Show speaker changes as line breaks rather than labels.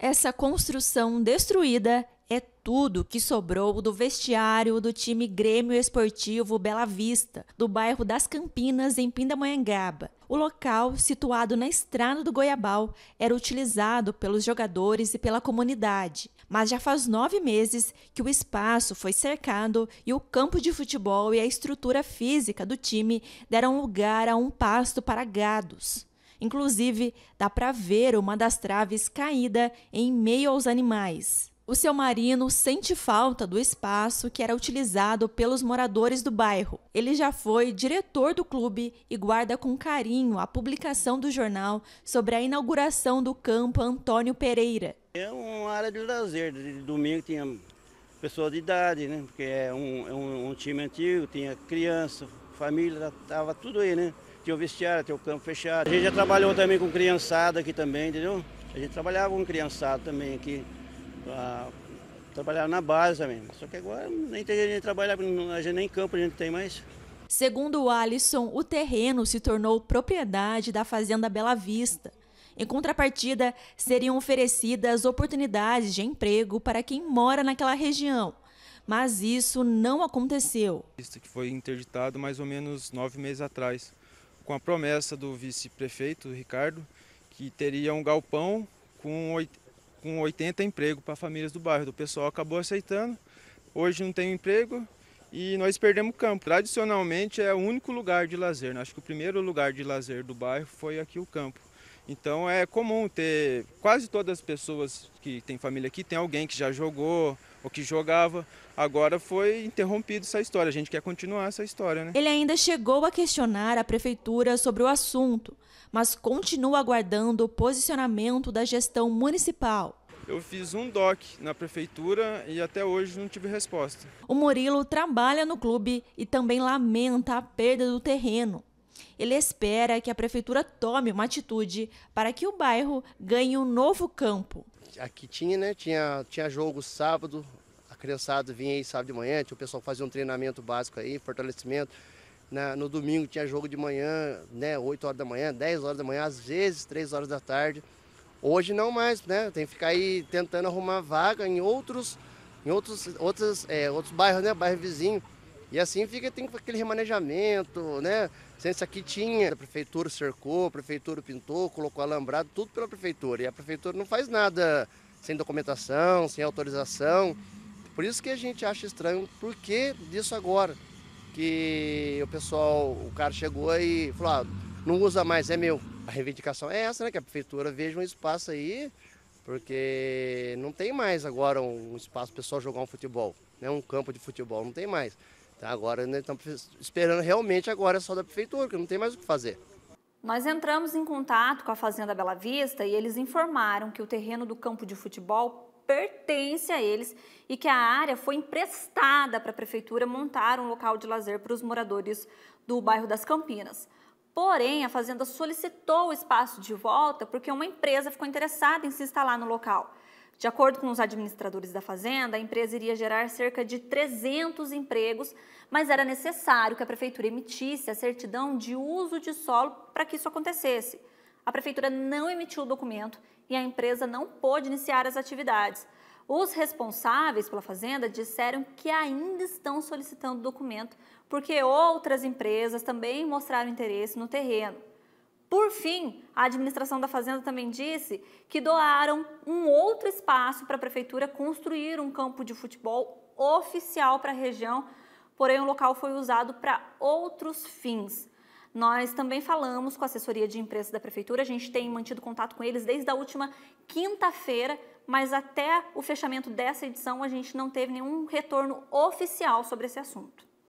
Essa construção destruída é tudo que sobrou do vestiário do time Grêmio Esportivo Bela Vista, do bairro das Campinas, em Pindamonhangaba. O local, situado na estrada do Goiabal, era utilizado pelos jogadores e pela comunidade. Mas já faz nove meses que o espaço foi cercado e o campo de futebol e a estrutura física do time deram lugar a um pasto para gados. Inclusive, dá para ver uma das traves caída em meio aos animais. O seu marino sente falta do espaço que era utilizado pelos moradores do bairro. Ele já foi diretor do clube e guarda com carinho a publicação do jornal sobre a inauguração do campo Antônio Pereira.
É uma área de lazer. De domingo tinha pessoas de idade, né? Porque é um, é um, um time antigo, tinha criança, família, estava tudo aí, né? Tem o vestiário, tem o campo fechado. A gente já trabalhou também com criançada aqui também, entendeu? A gente trabalhava com criançada também aqui. Ah, trabalhava na base também. Só que agora nem tem gente trabalhar, a gente nem campo a gente tem mais.
Segundo o Alisson, o terreno se tornou propriedade da Fazenda Bela Vista. Em contrapartida, seriam oferecidas oportunidades de emprego para quem mora naquela região. Mas isso não aconteceu.
Isso que foi interditado mais ou menos nove meses atrás com a promessa do vice-prefeito Ricardo que teria um galpão com, com 80 empregos para famílias do bairro. O pessoal acabou aceitando. Hoje não tem emprego e nós perdemos o campo. Tradicionalmente é o único lugar de lazer. Né? Acho que o primeiro lugar de lazer do bairro foi aqui o campo. Então é comum ter quase todas as pessoas que têm família aqui tem alguém que já jogou ou que jogava. Agora foi interrompida essa história. A gente quer continuar essa história, né?
Ele ainda chegou a questionar a prefeitura sobre o assunto, mas continua aguardando o posicionamento da gestão municipal.
Eu fiz um DOC na prefeitura e até hoje não tive resposta.
O Murilo trabalha no clube e também lamenta a perda do terreno. Ele espera que a prefeitura tome uma atitude para que o bairro ganhe um novo campo.
Aqui tinha, né? Tinha, tinha jogo sábado, a criançada vinha aí sábado de manhã, o pessoal fazia um treinamento básico aí, fortalecimento. Na, no domingo tinha jogo de manhã, né? 8 horas da manhã, 10 horas da manhã, às vezes 3 horas da tarde. Hoje não mais, né? Tem que ficar aí tentando arrumar vaga em outros, em outros, outros, é, outros bairros, né? Bairro vizinho. E assim fica, tem aquele remanejamento, né? Isso aqui tinha, a prefeitura cercou, a prefeitura pintou, colocou alambrado, tudo pela prefeitura. E a prefeitura não faz nada sem documentação, sem autorização. Por isso que a gente acha estranho, por que disso agora? Que o pessoal, o cara chegou e falou, ah, não usa mais, é meu. A reivindicação é essa, né? Que a prefeitura veja um espaço aí, porque não tem mais agora um espaço para o pessoal jogar um futebol, né? um campo de futebol, não tem mais. Tá, agora nós né, estamos esperando realmente agora só da prefeitura, que não tem mais o que fazer.
Nós entramos em contato com a Fazenda Bela Vista e eles informaram que o terreno do campo de futebol pertence a eles e que a área foi emprestada para a prefeitura montar um local de lazer para os moradores do bairro das Campinas. Porém, a fazenda solicitou o espaço de volta porque uma empresa ficou interessada em se instalar no local. De acordo com os administradores da fazenda, a empresa iria gerar cerca de 300 empregos, mas era necessário que a prefeitura emitisse a certidão de uso de solo para que isso acontecesse. A prefeitura não emitiu o documento e a empresa não pôde iniciar as atividades. Os responsáveis pela fazenda disseram que ainda estão solicitando o documento porque outras empresas também mostraram interesse no terreno. Por fim, a administração da Fazenda também disse que doaram um outro espaço para a prefeitura construir um campo de futebol oficial para a região, porém o local foi usado para outros fins. Nós também falamos com a assessoria de imprensa da prefeitura, a gente tem mantido contato com eles desde a última quinta-feira, mas até o fechamento dessa edição a gente não teve nenhum retorno oficial sobre esse assunto.